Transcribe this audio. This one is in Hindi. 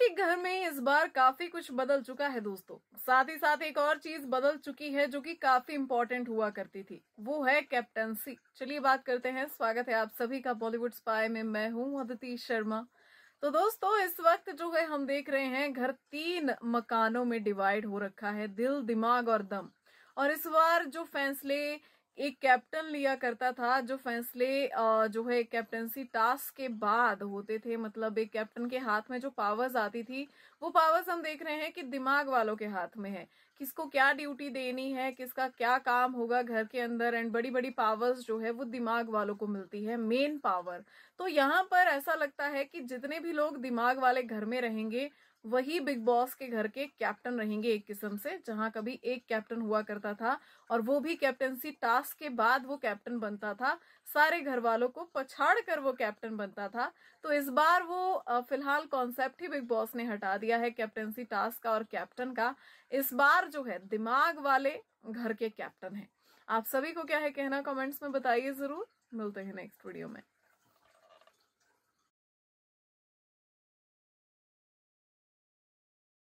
रोज के घर में इस बार काफी कुछ बदल चुका है दोस्तों साथ ही साथ एक और चीज बदल चुकी है जो कि काफी इम्पोर्टेंट हुआ करती थी वो है कैप्टनसी चलिए बात करते हैं स्वागत है आप सभी का बॉलीवुड स्पाई में मैं हूँ अदिति शर्मा तो दोस्तों इस वक्त जो है हम देख रहे हैं घर तीन मकानों में डिवाइड हो रखा है दिल दिमाग और दम और इस बार जो फैसले एक कैप्टन लिया करता था जो फैसले जो है कैप्टनसी टास्क के बाद होते थे मतलब एक कैप्टन के हाथ में जो पावर्स आती थी वो पावर्स हम देख रहे हैं कि दिमाग वालों के हाथ में है किसको क्या ड्यूटी देनी है किसका क्या काम होगा घर के अंदर एंड बड़ी बड़ी पावर्स जो है वो दिमाग वालों को मिलती है मेन पावर तो यहाँ पर ऐसा लगता है कि जितने भी लोग दिमाग वाले घर में रहेंगे वही बिग बॉस के घर के कैप्टन रहेंगे एक किस्म से जहां कभी एक कैप्टन हुआ करता था और वो भी कैप्टनसी टास्क क्लास के बाद वो कैप्टन बनता था सारे घर वालों को पछाड़ कर वो कैप्टन बनता था तो इस बार वो फिलहाल कॉन्सेप्ट ही बिग बॉस ने हटा दिया है कैप्टनसी टास्क का और कैप्टन का इस बार जो है दिमाग वाले घर के कैप्टन है आप सभी को क्या है कहना कमेंट्स में बताइए जरूर मिलते हैं नेक्स्ट वीडियो में